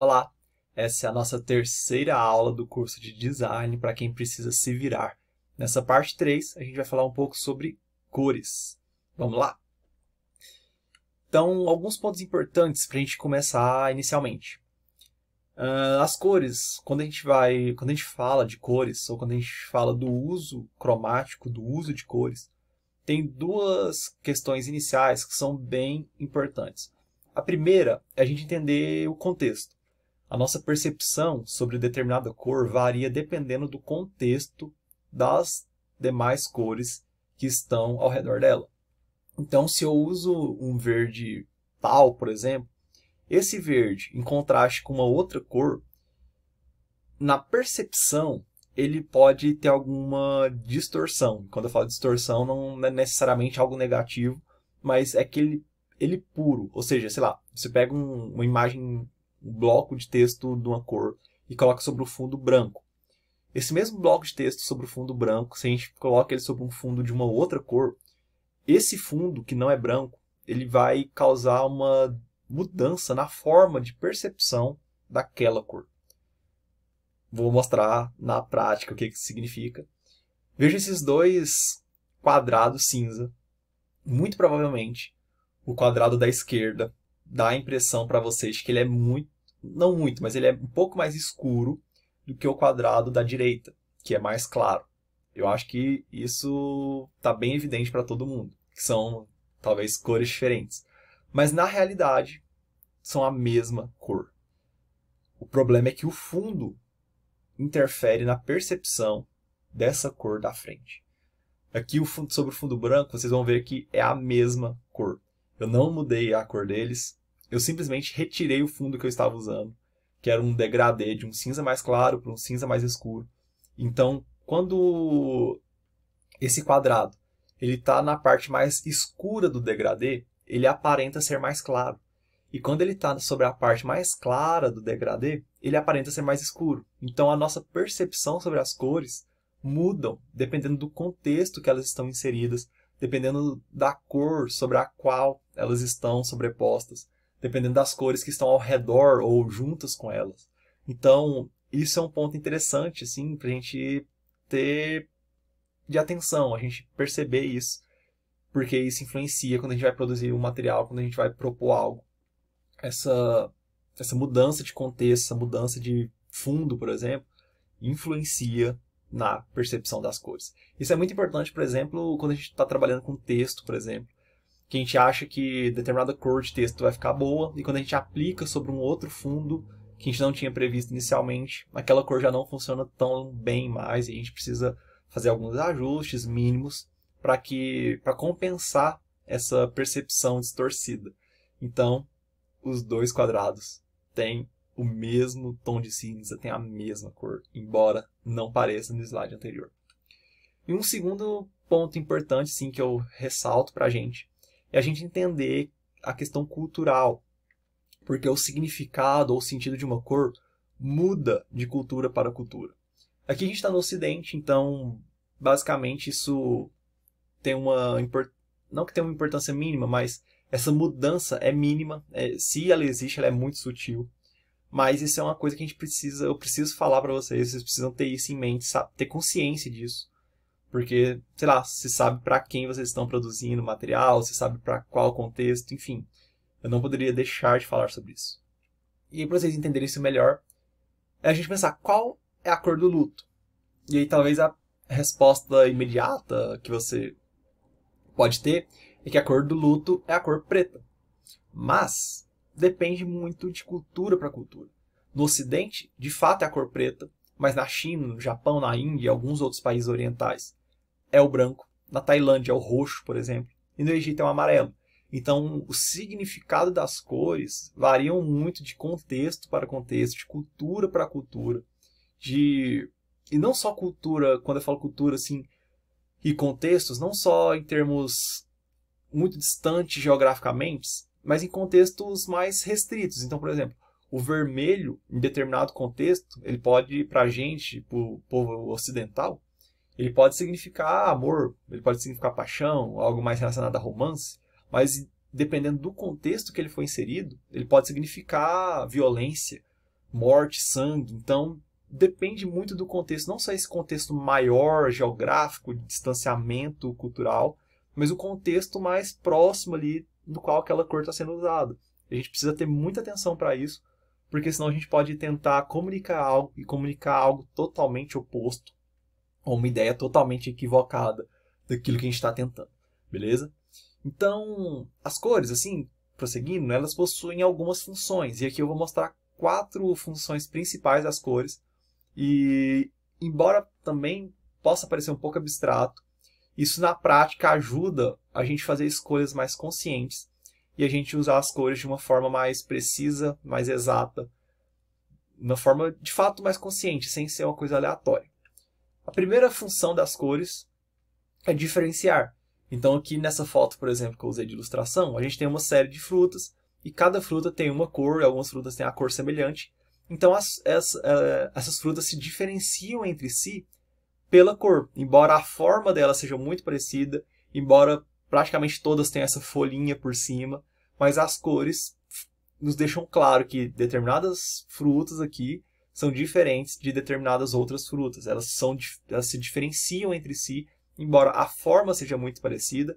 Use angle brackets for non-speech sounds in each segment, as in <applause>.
Olá, essa é a nossa terceira aula do curso de design para quem precisa se virar. Nessa parte 3, a gente vai falar um pouco sobre cores. Vamos lá? Então, alguns pontos importantes para a gente começar inicialmente. Uh, as cores, quando a gente vai, quando a gente fala de cores ou quando a gente fala do uso cromático, do uso de cores, tem duas questões iniciais que são bem importantes. A primeira é a gente entender o contexto. A nossa percepção sobre determinada cor varia dependendo do contexto das demais cores que estão ao redor dela. Então, se eu uso um verde tal, por exemplo, esse verde em contraste com uma outra cor, na percepção ele pode ter alguma distorção. Quando eu falo distorção, não é necessariamente algo negativo, mas é que ele, ele é puro. Ou seja, sei lá, você pega um, uma imagem um bloco de texto de uma cor e coloca sobre o fundo branco. Esse mesmo bloco de texto sobre o fundo branco, se a gente coloca ele sobre um fundo de uma outra cor, esse fundo que não é branco, ele vai causar uma mudança na forma de percepção daquela cor. Vou mostrar na prática o que isso significa. Veja esses dois quadrados cinza. Muito provavelmente, o quadrado da esquerda dá a impressão para vocês que ele é muito, não muito, mas ele é um pouco mais escuro do que o quadrado da direita, que é mais claro. Eu acho que isso está bem evidente para todo mundo, que são talvez cores diferentes. Mas na realidade, são a mesma cor. O problema é que o fundo interfere na percepção dessa cor da frente. Aqui sobre o fundo branco, vocês vão ver que é a mesma cor. Eu não mudei a cor deles, eu simplesmente retirei o fundo que eu estava usando, que era um degradê de um cinza mais claro para um cinza mais escuro. Então, quando esse quadrado ele está na parte mais escura do degradê, ele aparenta ser mais claro. E quando ele está sobre a parte mais clara do degradê, ele aparenta ser mais escuro. Então a nossa percepção sobre as cores mudam dependendo do contexto que elas estão inseridas, dependendo da cor sobre a qual elas estão sobrepostas dependendo das cores que estão ao redor ou juntas com elas. Então, isso é um ponto interessante, assim, pra gente ter de atenção, a gente perceber isso, porque isso influencia quando a gente vai produzir um material, quando a gente vai propor algo. Essa, essa mudança de contexto, essa mudança de fundo, por exemplo, influencia na percepção das cores. Isso é muito importante, por exemplo, quando a gente está trabalhando com texto, por exemplo que a gente acha que determinada cor de texto vai ficar boa, e quando a gente aplica sobre um outro fundo que a gente não tinha previsto inicialmente, aquela cor já não funciona tão bem mais, e a gente precisa fazer alguns ajustes mínimos para que para compensar essa percepção distorcida. Então, os dois quadrados têm o mesmo tom de cinza, têm a mesma cor, embora não pareça no slide anterior. E um segundo ponto importante, sim, que eu ressalto para a gente, é a gente entender a questão cultural, porque o significado ou o sentido de uma cor muda de cultura para cultura. Aqui a gente está no Ocidente, então basicamente isso tem uma não que tenha uma importância mínima, mas essa mudança é mínima. É, se ela existe, ela é muito sutil. Mas isso é uma coisa que a gente precisa, eu preciso falar para vocês, vocês precisam ter isso em mente, ter consciência disso, porque, sei lá, se sabe para quem vocês estão produzindo o material, se sabe para qual contexto, enfim. Eu não poderia deixar de falar sobre isso. E para vocês entenderem isso melhor, é a gente pensar qual é a cor do luto. E aí talvez a resposta imediata que você pode ter é que a cor do luto é a cor preta. Mas depende muito de cultura para cultura. No Ocidente, de fato é a cor preta, mas na China, no Japão, na Índia e alguns outros países orientais, é o branco, na Tailândia é o roxo, por exemplo, e no Egito é o amarelo. Então, o significado das cores variam muito de contexto para contexto, de cultura para cultura, de e não só cultura, quando eu falo cultura assim, e contextos, não só em termos muito distantes geograficamente, mas em contextos mais restritos. Então, por exemplo, o vermelho, em determinado contexto, ele pode, para a gente, para o povo ocidental, ele pode significar amor, ele pode significar paixão, algo mais relacionado a romance, mas dependendo do contexto que ele foi inserido, ele pode significar violência, morte, sangue. Então, depende muito do contexto, não só esse contexto maior geográfico, de distanciamento cultural, mas o contexto mais próximo ali no qual aquela cor está sendo usada. A gente precisa ter muita atenção para isso, porque senão a gente pode tentar comunicar algo e comunicar algo totalmente oposto ou uma ideia totalmente equivocada daquilo que a gente está tentando, beleza? Então, as cores, assim, prosseguindo, né, elas possuem algumas funções, e aqui eu vou mostrar quatro funções principais das cores, e embora também possa parecer um pouco abstrato, isso na prática ajuda a gente fazer escolhas mais conscientes e a gente usar as cores de uma forma mais precisa, mais exata, uma forma de fato mais consciente, sem ser uma coisa aleatória. A primeira função das cores é diferenciar. Então aqui nessa foto, por exemplo, que eu usei de ilustração, a gente tem uma série de frutas e cada fruta tem uma cor, algumas frutas têm a cor semelhante. Então as, as, uh, é, essas frutas se diferenciam entre si pela cor, embora a forma dela seja muito parecida, embora praticamente todas tenham essa folhinha por cima, mas as cores nos deixam claro que determinadas frutas aqui são diferentes de determinadas outras frutas. Elas, são, elas se diferenciam entre si, embora a forma seja muito parecida,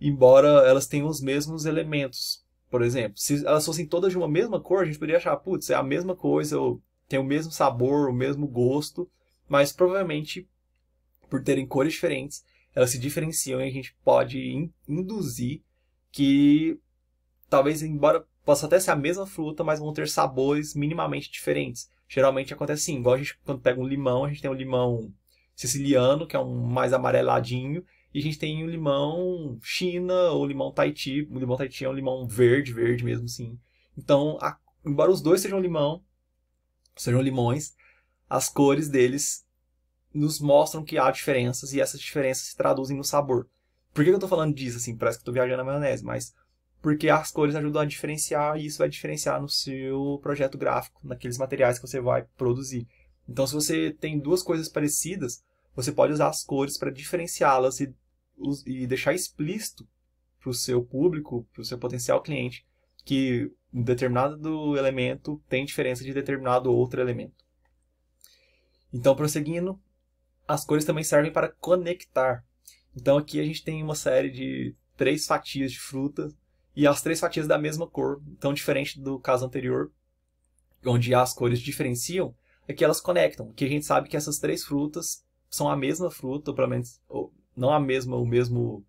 embora elas tenham os mesmos elementos. Por exemplo, se elas fossem todas de uma mesma cor, a gente poderia achar, putz, é a mesma coisa, ou tem o mesmo sabor, o mesmo gosto, mas provavelmente, por terem cores diferentes, elas se diferenciam e a gente pode in induzir que talvez, embora possa até ser a mesma fruta, mas vão ter sabores minimamente diferentes geralmente acontece assim, igual a gente quando pega um limão, a gente tem um limão siciliano, que é um mais amareladinho, e a gente tem o um limão China ou limão Tahiti. O limão Tahiti é um limão verde, verde mesmo, sim. Então, a, embora os dois sejam limão, sejam limões, as cores deles nos mostram que há diferenças e essas diferenças se traduzem no sabor. Por que, eu estou falando disso? Assim, parece que eu estou viajando na maionese, mas porque as cores ajudam a diferenciar e isso vai diferenciar no seu projeto gráfico, naqueles materiais que você vai produzir. Então, se você tem duas coisas parecidas, você pode usar as cores para diferenciá-las e, e deixar explícito para o seu público, para o seu potencial cliente, que um determinado elemento tem diferença de determinado outro elemento. Então, prosseguindo, as cores também servem para conectar. Então, aqui a gente tem uma série de três fatias de fruta e as três fatias da mesma cor. Então, diferente do caso anterior, onde as cores diferenciam, é que elas conectam. Que a gente sabe que essas três frutas são a mesma fruta, ou pelo menos ou não a mesma, o mesmo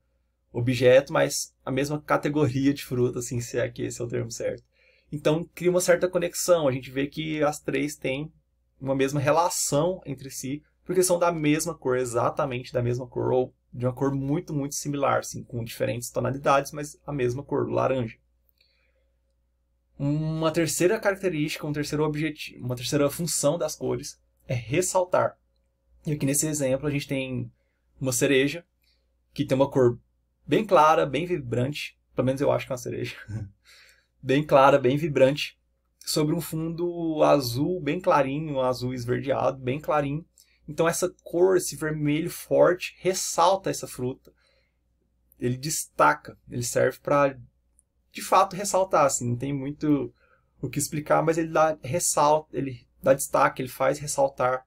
objeto, mas a mesma categoria de fruta, assim, se é que esse é o termo certo. Então, cria uma certa conexão. A gente vê que as três têm uma mesma relação entre si, porque são da mesma cor, exatamente da mesma cor, ou de uma cor muito, muito similar, assim, com diferentes tonalidades, mas a mesma cor, laranja. Uma terceira característica, um terceiro objetivo, uma terceira função das cores é ressaltar. E aqui nesse exemplo a gente tem uma cereja que tem uma cor bem clara, bem vibrante, pelo menos eu acho que é uma cereja, <laughs> bem clara, bem vibrante, sobre um fundo azul bem clarinho, azul esverdeado, bem clarinho, então essa cor, esse vermelho forte, ressalta essa fruta. Ele destaca, ele serve para de fato ressaltar, assim, não tem muito o que explicar, mas ele dá ressalta, ele dá destaque, ele faz ressaltar,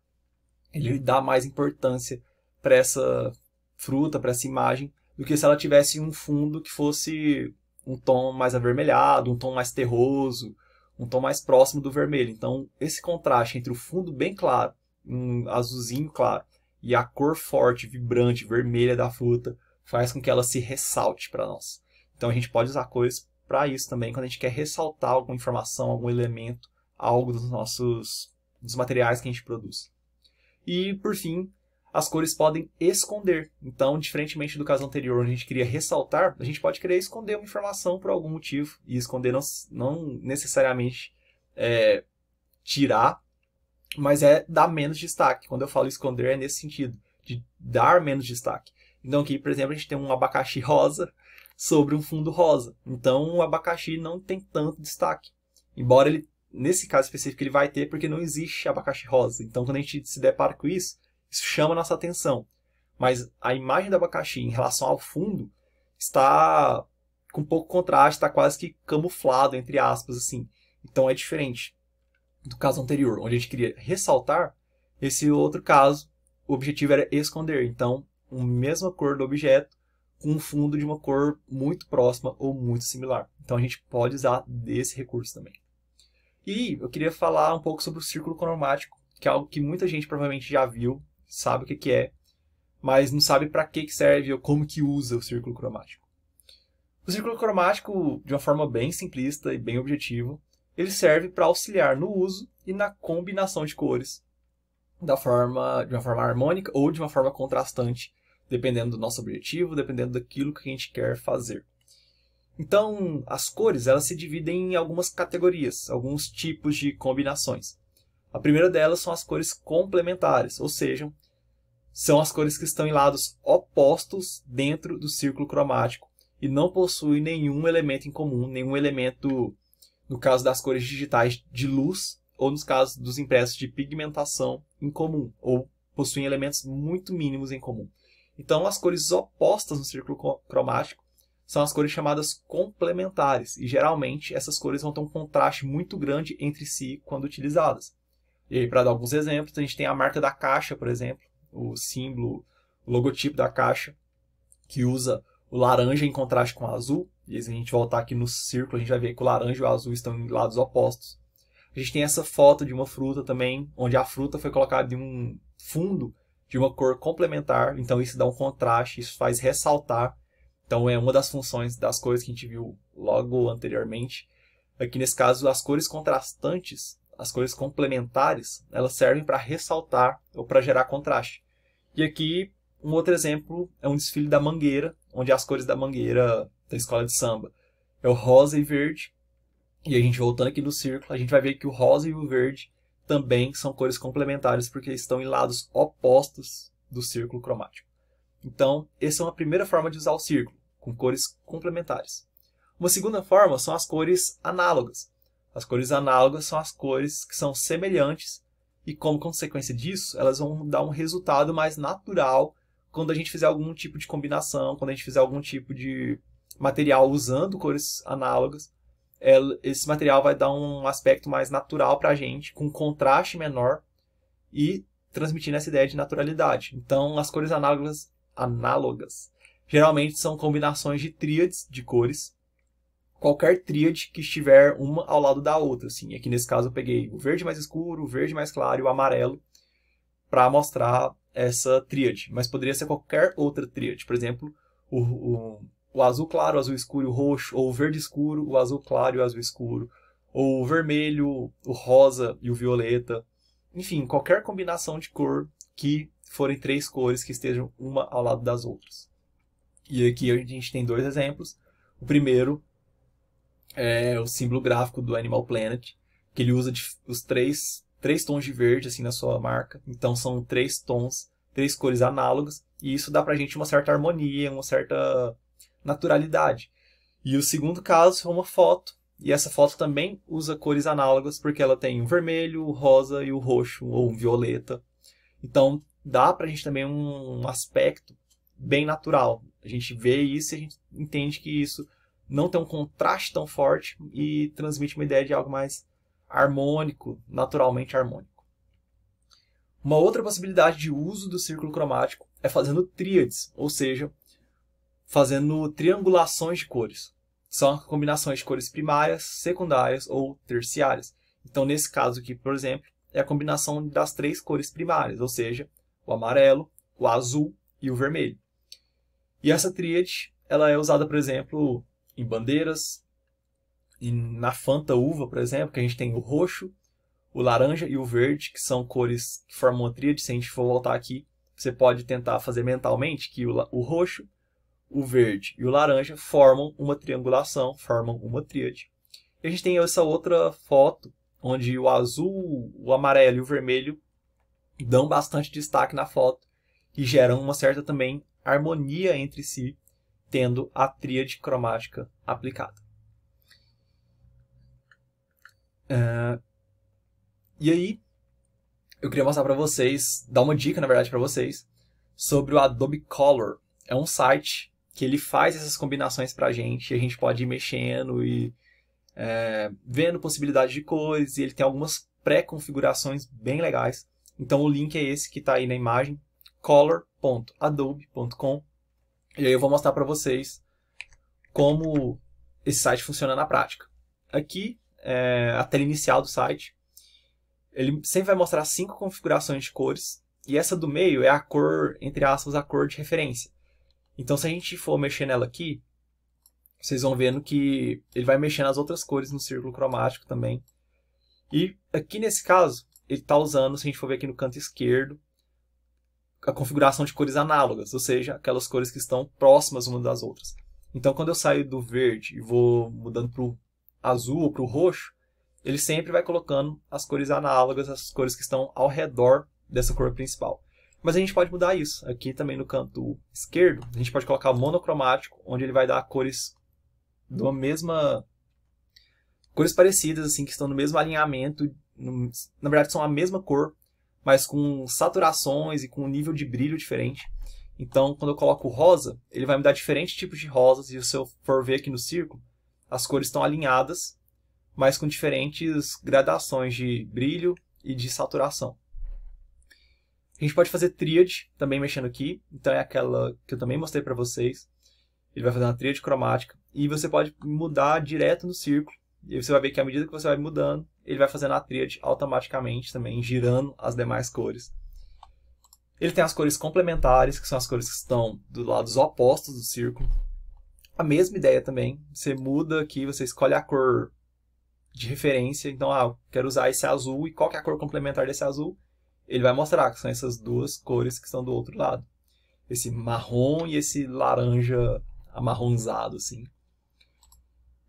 ele dá mais importância para essa fruta, para essa imagem, do que se ela tivesse um fundo que fosse um tom mais avermelhado, um tom mais terroso, um tom mais próximo do vermelho. Então, esse contraste entre o fundo bem claro um azulzinho claro. E a cor forte, vibrante, vermelha da fruta faz com que ela se ressalte para nós. Então a gente pode usar cores para isso também, quando a gente quer ressaltar alguma informação, algum elemento, algo dos nossos dos materiais que a gente produz. E por fim, as cores podem esconder. Então, diferentemente do caso anterior, onde a gente queria ressaltar, a gente pode querer esconder uma informação por algum motivo. E esconder não, não necessariamente é, tirar mas é dar menos destaque. Quando eu falo esconder, é nesse sentido, de dar menos destaque. Então aqui, por exemplo, a gente tem um abacaxi rosa sobre um fundo rosa. Então o abacaxi não tem tanto destaque. Embora ele, nesse caso específico, ele vai ter porque não existe abacaxi rosa. Então quando a gente se depara com isso, isso chama a nossa atenção. Mas a imagem do abacaxi em relação ao fundo está com pouco contraste, está quase que camuflado, entre aspas, assim. Então é diferente do caso anterior, onde a gente queria ressaltar, esse outro caso, o objetivo era esconder. Então, a mesma cor do objeto com um fundo de uma cor muito próxima ou muito similar. Então, a gente pode usar desse recurso também. E eu queria falar um pouco sobre o círculo cromático, que é algo que muita gente provavelmente já viu, sabe o que, é, mas não sabe para que, que serve ou como que usa o círculo cromático. O círculo cromático, de uma forma bem simplista e bem objetiva, ele serve para auxiliar no uso e na combinação de cores da forma de uma forma harmônica ou de uma forma contrastante, dependendo do nosso objetivo, dependendo daquilo que a gente quer fazer. Então, as cores elas se dividem em algumas categorias, alguns tipos de combinações. A primeira delas são as cores complementares, ou seja, são as cores que estão em lados opostos dentro do círculo cromático e não possuem nenhum elemento em comum, nenhum elemento no caso das cores digitais de luz, ou nos casos dos impressos de pigmentação em comum, ou possuem elementos muito mínimos em comum. Então, as cores opostas no círculo cromático são as cores chamadas complementares, e geralmente essas cores vão ter um contraste muito grande entre si quando utilizadas. E aí, para dar alguns exemplos, a gente tem a marca da caixa, por exemplo, o símbolo, o logotipo da caixa, que usa o laranja em contraste com o azul, e se a gente voltar aqui no círculo, a gente vai ver que o laranja e o azul estão em lados opostos. A gente tem essa foto de uma fruta também, onde a fruta foi colocada em um fundo de uma cor complementar, então isso dá um contraste, isso faz ressaltar. Então é uma das funções das cores que a gente viu logo anteriormente. Aqui nesse caso, as cores contrastantes, as cores complementares, elas servem para ressaltar ou para gerar contraste. E aqui um outro exemplo é um desfile da Mangueira, onde as cores da Mangueira da escola de samba é o rosa e verde. E a gente voltando aqui no círculo, a gente vai ver que o rosa e o verde também são cores complementares porque estão em lados opostos do círculo cromático. Então, essa é uma primeira forma de usar o círculo, com cores complementares. Uma segunda forma são as cores análogas. As cores análogas são as cores que são semelhantes e, como consequência disso, elas vão dar um resultado mais natural quando a gente fizer algum tipo de combinação, quando a gente fizer algum tipo de material usando cores análogas, é, esse material vai dar um aspecto mais natural para a gente, com contraste menor e transmitindo essa ideia de naturalidade. Então, as cores análogas, análogas geralmente são combinações de tríades de cores, qualquer tríade que estiver uma ao lado da outra. Assim. Aqui nesse caso eu peguei o verde mais escuro, o verde mais claro e o amarelo para mostrar essa tríade, mas poderia ser qualquer outra tríade. Por exemplo, o, o, o azul claro, o azul escuro e o roxo, ou o verde escuro, o azul claro e o azul escuro, ou o vermelho, o rosa e o violeta. Enfim, qualquer combinação de cor que forem três cores que estejam uma ao lado das outras. E aqui a gente tem dois exemplos. O primeiro é o símbolo gráfico do Animal Planet, que ele usa os três três tons de verde assim na sua marca. Então são três tons, três cores análogas, e isso dá pra gente uma certa harmonia, uma certa naturalidade. E o segundo caso é uma foto, e essa foto também usa cores análogas, porque ela tem o vermelho, o rosa e o roxo, ou o violeta. Então dá pra gente também um aspecto bem natural. A gente vê isso e a gente entende que isso não tem um contraste tão forte e transmite uma ideia de algo mais harmônico, naturalmente harmônico. Uma outra possibilidade de uso do círculo cromático é fazendo tríades, ou seja, fazendo triangulações de cores. São combinações de cores primárias, secundárias ou terciárias. Então, nesse caso aqui, por exemplo, é a combinação das três cores primárias, ou seja, o amarelo, o azul e o vermelho. E essa tríade ela é usada, por exemplo, em bandeiras, e na Fanta Uva, por exemplo, que a gente tem o roxo, o laranja e o verde, que são cores que formam a tríade. Se a gente for voltar aqui, você pode tentar fazer mentalmente que o, o roxo, o verde e o laranja formam uma triangulação, formam uma tríade. E a gente tem essa outra foto, onde o azul, o amarelo e o vermelho dão bastante destaque na foto e geram uma certa também harmonia entre si, tendo a tríade cromática aplicada. Uh, e aí, eu queria mostrar para vocês, dar uma dica, na verdade, para vocês, sobre o Adobe Color. É um site que ele faz essas combinações para a gente, a gente pode ir mexendo e é, vendo possibilidades de cores, e ele tem algumas pré-configurações bem legais. Então o link é esse que está aí na imagem, color.adobe.com. E aí eu vou mostrar para vocês como esse site funciona na prática. Aqui é, a tela inicial do site. Ele sempre vai mostrar cinco configurações de cores. E essa do meio é a cor, entre aspas, a cor de referência. Então, se a gente for mexer nela aqui, vocês vão vendo que ele vai mexendo as outras cores no círculo cromático também. E aqui nesse caso, ele está usando, se a gente for ver aqui no canto esquerdo, a configuração de cores análogas, ou seja, aquelas cores que estão próximas umas das outras. Então, quando eu saio do verde e vou mudando para o azul ou para o roxo, ele sempre vai colocando as cores análogas, as cores que estão ao redor dessa cor principal. Mas a gente pode mudar isso. Aqui também no canto esquerdo, a gente pode colocar monocromático, onde ele vai dar cores do mesma cores parecidas assim que estão no mesmo alinhamento, no... na verdade são a mesma cor, mas com saturações e com um nível de brilho diferente. Então, quando eu coloco rosa, ele vai me dar diferentes tipos de rosas e se eu for ver aqui no círculo, as cores estão alinhadas, mas com diferentes gradações de brilho e de saturação. A gente pode fazer tríade também mexendo aqui, então é aquela que eu também mostrei para vocês. Ele vai fazer uma tríade cromática e você pode mudar direto no círculo. E você vai ver que à medida que você vai mudando, ele vai fazendo a tríade automaticamente também, girando as demais cores. Ele tem as cores complementares, que são as cores que estão dos lados opostos do círculo a mesma ideia também. Você muda aqui, você escolhe a cor de referência. Então, ah, quero usar esse azul e qual é a cor complementar desse azul? Ele vai mostrar que são essas duas cores que estão do outro lado. Esse marrom e esse laranja amarronzado, assim.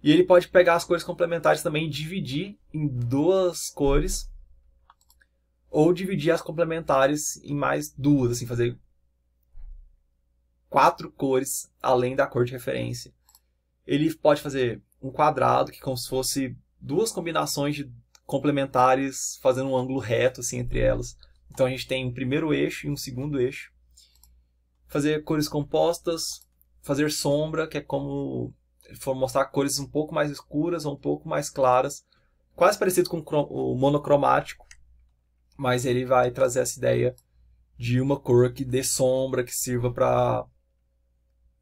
E ele pode pegar as cores complementares também e dividir em duas cores ou dividir as complementares em mais duas, assim, fazer quatro cores além da cor de referência. Ele pode fazer um quadrado, que é como se fosse duas combinações de complementares fazendo um ângulo reto assim, entre elas. Então a gente tem um primeiro eixo e um segundo eixo. Fazer cores compostas, fazer sombra, que é como for mostrar cores um pouco mais escuras ou um pouco mais claras, quase parecido com o monocromático, mas ele vai trazer essa ideia de uma cor que dê sombra, que sirva para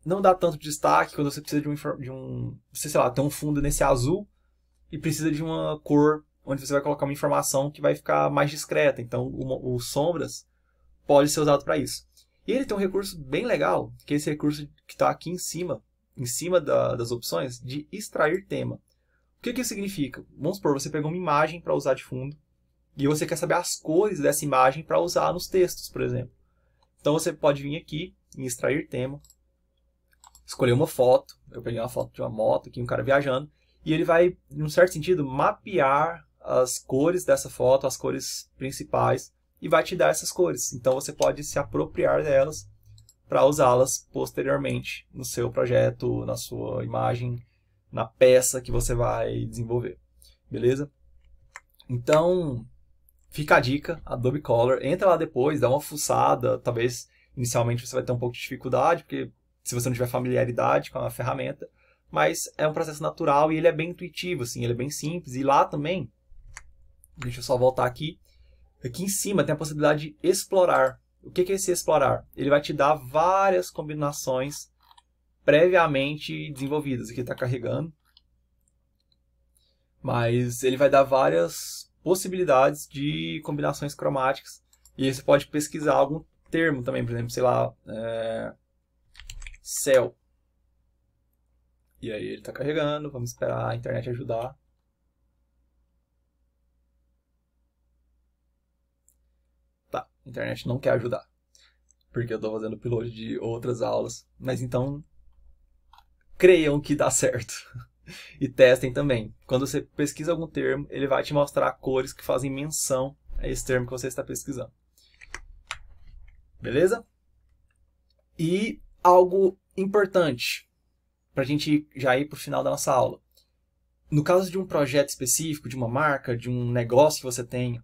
não dá tanto destaque quando você precisa de um, de um você, sei lá, tem um fundo nesse azul e precisa de uma cor onde você vai colocar uma informação que vai ficar mais discreta. Então, o, o sombras pode ser usado para isso. E ele tem um recurso bem legal, que é esse recurso que está aqui em cima, em cima da, das opções, de extrair tema. O que, que isso significa? Vamos supor, você pegou uma imagem para usar de fundo e você quer saber as cores dessa imagem para usar nos textos, por exemplo. Então você pode vir aqui em extrair tema, escolher uma foto. Eu peguei uma foto de uma moto aqui, um cara viajando. E ele vai, em um certo sentido, mapear as cores dessa foto, as cores principais, e vai te dar essas cores. Então você pode se apropriar delas para usá-las posteriormente no seu projeto, na sua imagem, na peça que você vai desenvolver. Beleza? Então, fica a dica, Adobe Color. Entra lá depois, dá uma fuçada. Talvez inicialmente você vai ter um pouco de dificuldade, porque se você não tiver familiaridade com a ferramenta, mas é um processo natural e ele é bem intuitivo, assim, ele é bem simples. E lá também, deixa eu só voltar aqui, aqui em cima tem a possibilidade de explorar. O que é esse explorar? Ele vai te dar várias combinações previamente desenvolvidas. Aqui está carregando. Mas ele vai dar várias possibilidades de combinações cromáticas. E aí você pode pesquisar algum termo também, por exemplo, sei lá, é, céu. E aí ele está carregando, vamos esperar a internet ajudar. Tá, a internet não quer ajudar. Porque eu estou fazendo upload de outras aulas. Mas então, creiam que dá certo. <laughs> e testem também. Quando você pesquisa algum termo, ele vai te mostrar cores que fazem menção a esse termo que você está pesquisando. Beleza? E algo importante para a gente já ir para o final da nossa aula. No caso de um projeto específico, de uma marca, de um negócio que você tenha,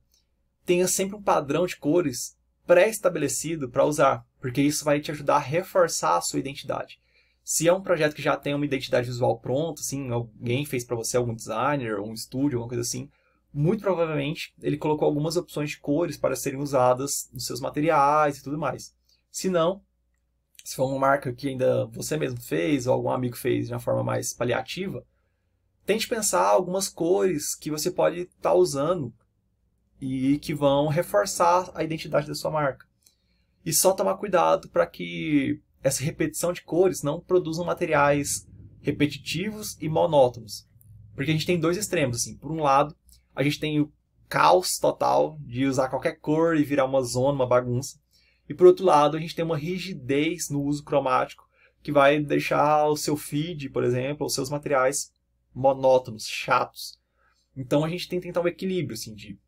tenha sempre um padrão de cores pré-estabelecido para usar, porque isso vai te ajudar a reforçar a sua identidade. Se é um projeto que já tem uma identidade visual pronta, assim, alguém fez para você, algum designer, um estúdio, alguma coisa assim, muito provavelmente ele colocou algumas opções de cores para serem usadas nos seus materiais e tudo mais. Se não, se for uma marca que ainda você mesmo fez ou algum amigo fez de uma forma mais paliativa, tente pensar algumas cores que você pode estar tá usando e que vão reforçar a identidade da sua marca. E só tomar cuidado para que essa repetição de cores não produza materiais repetitivos e monótonos. Porque a gente tem dois extremos, assim. Por um lado, a gente tem o caos total de usar qualquer cor e virar uma zona, uma bagunça. E por outro lado, a gente tem uma rigidez no uso cromático que vai deixar o seu feed, por exemplo, os seus materiais monótonos, chatos. Então a gente tem que tentar um equilíbrio, assim, de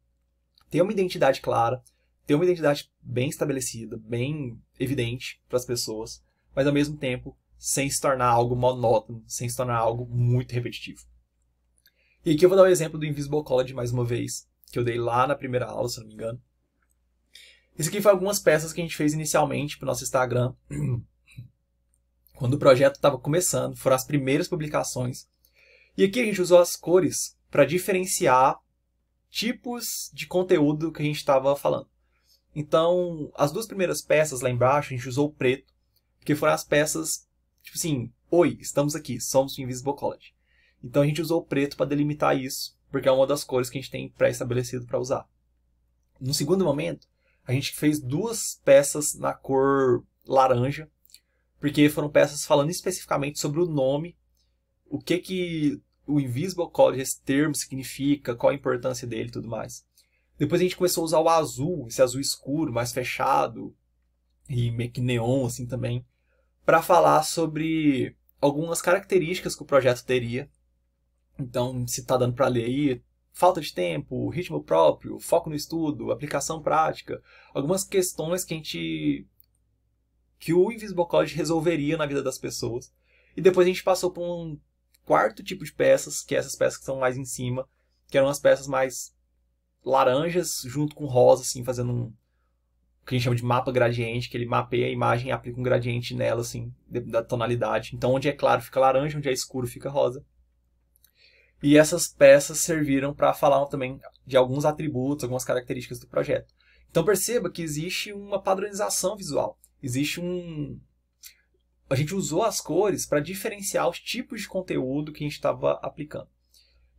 ter uma identidade clara, ter uma identidade bem estabelecida, bem evidente para as pessoas, mas ao mesmo tempo sem se tornar algo monótono, sem se tornar algo muito repetitivo. E aqui eu vou dar o um exemplo do Invisible College mais uma vez, que eu dei lá na primeira aula, se não me engano, isso aqui foi algumas peças que a gente fez inicialmente para o nosso Instagram. <clears throat> Quando o projeto estava começando, foram as primeiras publicações. E aqui a gente usou as cores para diferenciar tipos de conteúdo que a gente estava falando. Então, as duas primeiras peças lá embaixo, a gente usou o preto, porque foram as peças, tipo assim, oi, estamos aqui, somos o Invisible College. Então a gente usou o preto para delimitar isso, porque é uma das cores que a gente tem pré-estabelecido para usar. No segundo momento, a gente fez duas peças na cor laranja, porque foram peças falando especificamente sobre o nome, o que que o Invisible College, esse termo significa, qual a importância dele e tudo mais. Depois a gente começou a usar o azul, esse azul escuro, mais fechado, e meio que neon assim também, para falar sobre algumas características que o projeto teria. Então, se tá dando para ler aí, falta de tempo, ritmo próprio, foco no estudo, aplicação prática, algumas questões que a gente que o Invisible resolveria na vida das pessoas. E depois a gente passou por um quarto tipo de peças, que é essas peças que são mais em cima, que eram as peças mais laranjas junto com rosa, assim, fazendo um que a gente chama de mapa gradiente, que ele mapeia a imagem e aplica um gradiente nela, assim, da tonalidade. Então, onde é claro fica laranja, onde é escuro fica rosa. E essas peças serviram para falar também de alguns atributos, algumas características do projeto. Então perceba que existe uma padronização visual. Existe um. A gente usou as cores para diferenciar os tipos de conteúdo que a gente estava aplicando.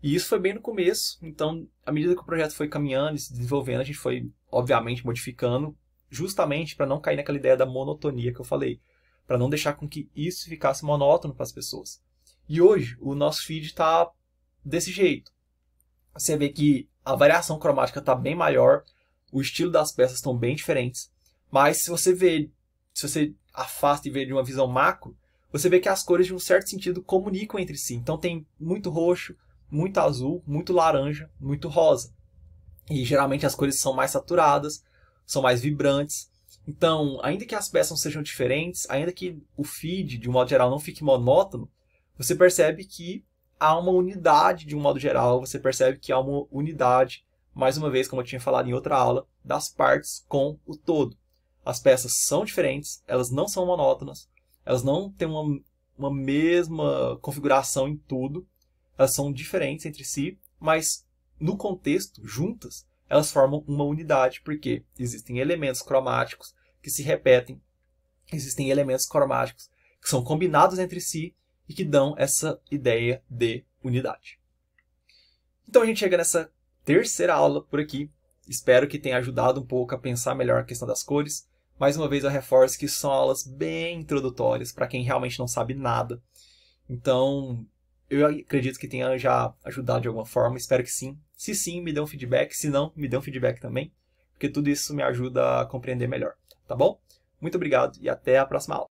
E isso foi bem no começo, então, à medida que o projeto foi caminhando e se desenvolvendo, a gente foi, obviamente, modificando, justamente para não cair naquela ideia da monotonia que eu falei, para não deixar com que isso ficasse monótono para as pessoas. E hoje, o nosso feed está desse jeito. Você vê que a variação cromática está bem maior, o estilo das peças estão bem diferentes, mas se você vê, se você afasta e vê de uma visão macro, você vê que as cores de um certo sentido comunicam entre si. Então tem muito roxo, muito azul, muito laranja, muito rosa. E geralmente as cores são mais saturadas, são mais vibrantes. Então, ainda que as peças sejam diferentes, ainda que o feed, de um modo geral, não fique monótono, você percebe que há uma unidade de um modo geral, você percebe que há uma unidade, mais uma vez, como eu tinha falado em outra aula, das partes com o todo. As peças são diferentes, elas não são monótonas, elas não têm uma, uma mesma configuração em tudo, elas são diferentes entre si, mas no contexto, juntas, elas formam uma unidade, porque existem elementos cromáticos que se repetem, existem elementos cromáticos que são combinados entre si e que dão essa ideia de unidade. Então a gente chega nessa terceira aula por aqui. Espero que tenha ajudado um pouco a pensar melhor a questão das cores. Mais uma vez eu reforço que são aulas bem introdutórias para quem realmente não sabe nada. Então, eu acredito que tenha já ajudado de alguma forma, espero que sim. Se sim, me dê um feedback, se não, me dê um feedback também, porque tudo isso me ajuda a compreender melhor, tá bom? Muito obrigado e até a próxima aula.